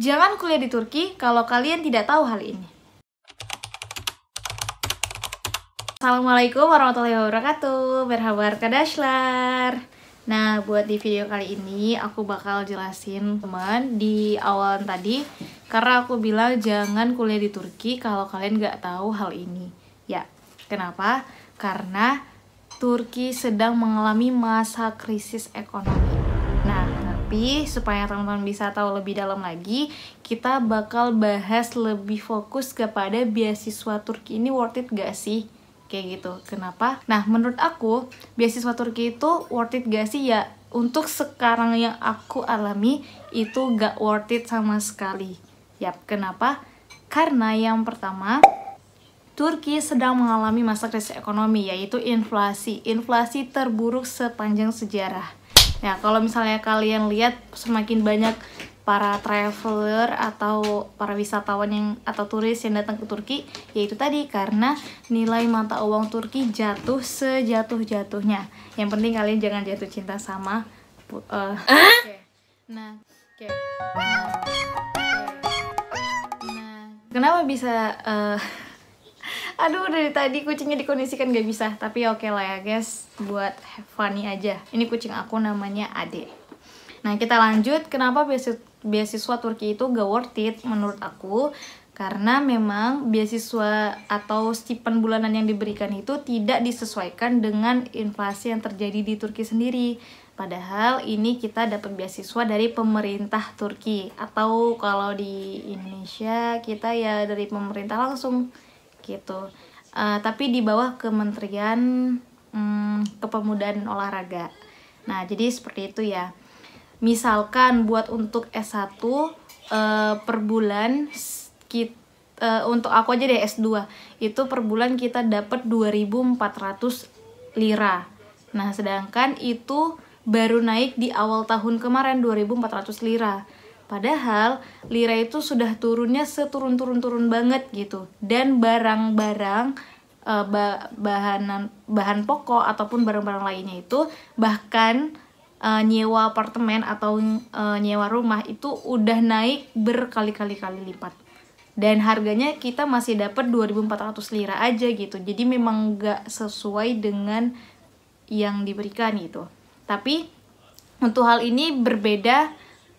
Jangan kuliah di Turki kalau kalian tidak tahu hal ini. Assalamualaikum warahmatullahi wabarakatuh. Berhabar kadashlar. Nah, buat di video kali ini aku bakal jelasin teman di awal tadi karena aku bilang jangan kuliah di Turki kalau kalian nggak tahu hal ini. Ya, kenapa? Karena Turki sedang mengalami masa krisis ekonomi tapi supaya teman-teman bisa tahu lebih dalam lagi, kita bakal bahas lebih fokus kepada beasiswa Turki ini worth it gak sih? Kayak gitu. Kenapa? Nah, menurut aku, beasiswa Turki itu worth it gak sih ya? Untuk sekarang yang aku alami, itu gak worth it sama sekali. Yap, kenapa? Karena yang pertama, Turki sedang mengalami masa krisis ekonomi yaitu inflasi. Inflasi terburuk sepanjang sejarah. Nah, kalau misalnya kalian lihat semakin banyak para traveler atau para wisatawan yang atau turis yang datang ke Turki yaitu tadi karena nilai mata uang Turki jatuh sejatuh-jatuhnya. Yang penting kalian jangan jatuh cinta sama uh, eh, okay. oke. Nah, okay. Nah, nah, kenapa bisa uh, aduh dari tadi kucingnya dikondisikan gak bisa tapi ya oke okay lah ya guys buat funny aja ini kucing aku namanya Ade nah kita lanjut kenapa beasiswa Turki itu gak worth it menurut aku karena memang beasiswa atau stipend bulanan yang diberikan itu tidak disesuaikan dengan inflasi yang terjadi di Turki sendiri. Padahal ini kita dapat beasiswa dari pemerintah Turki atau kalau di Indonesia kita ya dari pemerintah langsung gitu uh, tapi di bawah Kementerian um, Kepemudaan Olahraga nah jadi seperti itu ya misalkan buat untuk S1 uh, eh, per bulan kita uh, eh, untuk aku aja deh S2 itu per bulan kita dapat 2400 lira. Nah, sedangkan itu baru naik di awal tahun kemarin 2400 lira. Padahal lira itu sudah turunnya seturun-turun-turun banget gitu. Dan barang-barang e, bahan bahan pokok ataupun barang-barang lainnya itu bahkan e, nyewa apartemen atau e, nyewa rumah itu udah naik berkali-kali kali lipat. Dan harganya kita masih dapat 2400 lira aja gitu. Jadi memang nggak sesuai dengan yang diberikan gitu. Tapi untuk hal ini berbeda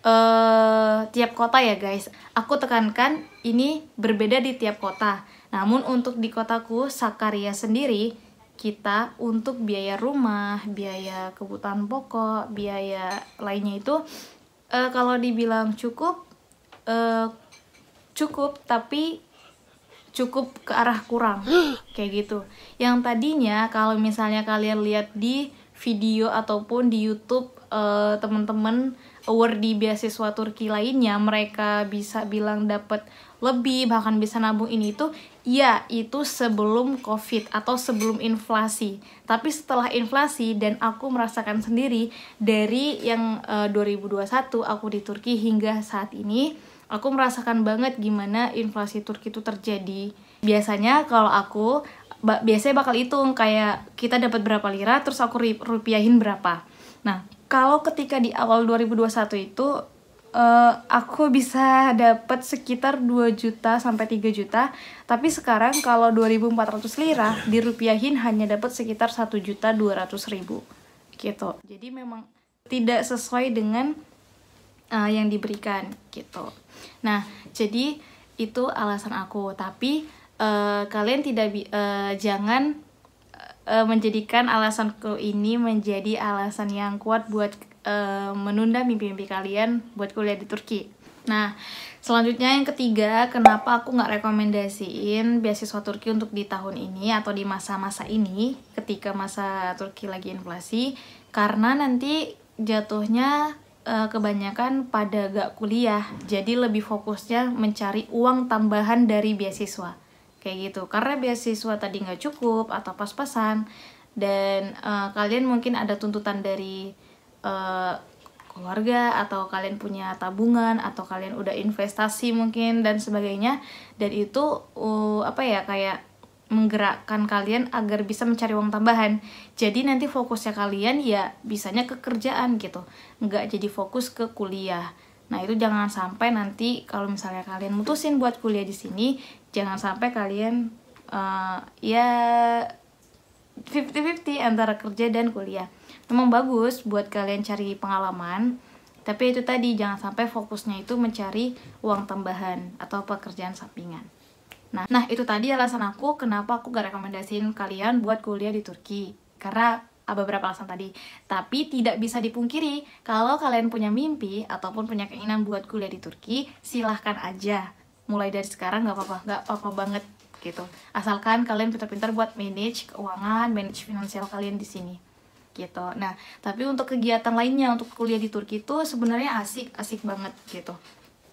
uh, tiap kota ya guys. Aku tekankan ini berbeda di tiap kota. Namun untuk di kotaku Sakarya sendiri kita untuk biaya rumah, biaya kebutuhan pokok, biaya lainnya itu uh, kalau dibilang cukup uh, cukup tapi cukup ke arah kurang kayak gitu. Yang tadinya kalau misalnya kalian lihat di video ataupun di YouTube uh, teman-teman di beasiswa Turki lainnya mereka bisa bilang dapat lebih bahkan bisa nabung ini itu ya itu sebelum covid atau sebelum inflasi tapi setelah inflasi dan aku merasakan sendiri dari yang eh, uh, 2021 aku di Turki hingga saat ini aku merasakan banget gimana inflasi Turki itu terjadi biasanya kalau aku ba biasanya bakal hitung kayak kita dapat berapa lira terus aku rupiahin berapa. Nah, kalau ketika di awal 2021 itu uh, aku bisa dapat sekitar 2 juta sampai 3 juta, tapi sekarang kalau 2400 lira iya. dirupiahin hanya dapat sekitar 1 juta 200 ribu. Gitu. Jadi memang tidak sesuai dengan uh, yang diberikan gitu. Nah, jadi itu alasan aku, tapi Eh, kalian tidak uh, jangan uh, menjadikan alasanku ini menjadi alasan yang kuat buat uh, menunda mimpi-mimpi kalian buat kuliah di Turki. Nah, selanjutnya yang ketiga, kenapa aku nggak rekomendasiin beasiswa Turki untuk di tahun ini atau di masa-masa ini, ketika masa Turki lagi inflasi, karena nanti jatuhnya kebanyakan pada gak kuliah, jadi lebih fokusnya mencari uang tambahan dari beasiswa kayak gitu karena beasiswa tadi nggak cukup atau pas-pasan dan uh, kalian mungkin ada tuntutan dari uh, keluarga atau kalian punya tabungan atau kalian udah investasi mungkin dan sebagainya dan itu uh, apa ya kayak menggerakkan kalian agar bisa mencari uang tambahan jadi nanti fokusnya kalian ya bisanya ke kerjaan gitu nggak jadi fokus ke kuliah nah itu jangan sampai nanti kalau misalnya kalian mutusin buat kuliah di sini jangan sampai kalian uh, ya 50-50 antara kerja dan kuliah. Memang bagus buat kalian cari pengalaman, tapi itu tadi jangan sampai fokusnya itu mencari uang tambahan atau pekerjaan sampingan. Nah, nah itu tadi alasan aku kenapa aku gak rekomendasiin kalian buat kuliah di Turki. Karena ada beberapa alasan tadi. Tapi tidak bisa dipungkiri, kalau kalian punya mimpi ataupun punya keinginan buat kuliah di Turki, silahkan aja mulai dari sekarang nggak apa-apa nggak apa-apa banget gitu asalkan kalian pintar-pintar buat manage keuangan manage finansial kalian di sini gitu nah tapi untuk kegiatan lainnya untuk kuliah di Turki itu sebenarnya asik asik banget gitu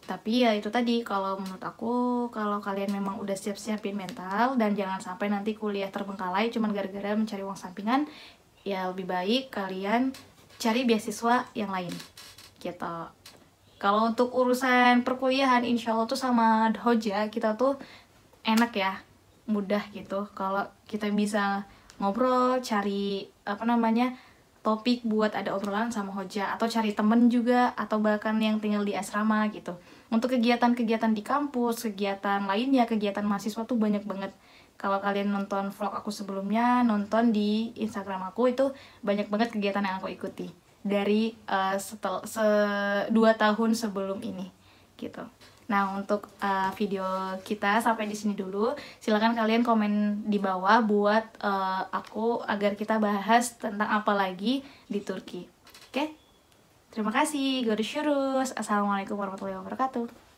tapi ya itu tadi kalau menurut aku kalau kalian memang udah siap-siapin mental dan jangan sampai nanti kuliah terbengkalai cuma gara-gara mencari uang sampingan ya lebih baik kalian cari beasiswa yang lain gitu kalau untuk urusan perkuliahan, insya Allah tuh sama Hoja kita tuh enak ya, mudah gitu. Kalau kita bisa ngobrol, cari apa namanya topik buat ada obrolan sama Hoja atau cari temen juga atau bahkan yang tinggal di asrama gitu. Untuk kegiatan-kegiatan di kampus, kegiatan lainnya, kegiatan mahasiswa tuh banyak banget kalau kalian nonton vlog aku sebelumnya, nonton di Instagram aku itu banyak banget kegiatan yang aku ikuti dari uh, setel se dua tahun sebelum ini gitu. Nah untuk uh, video kita sampai di sini dulu. Silahkan kalian komen di bawah buat uh, aku agar kita bahas tentang apa lagi di Turki. Oke? Okay? Terima kasih. Gorsyurus. Assalamualaikum warahmatullahi wabarakatuh.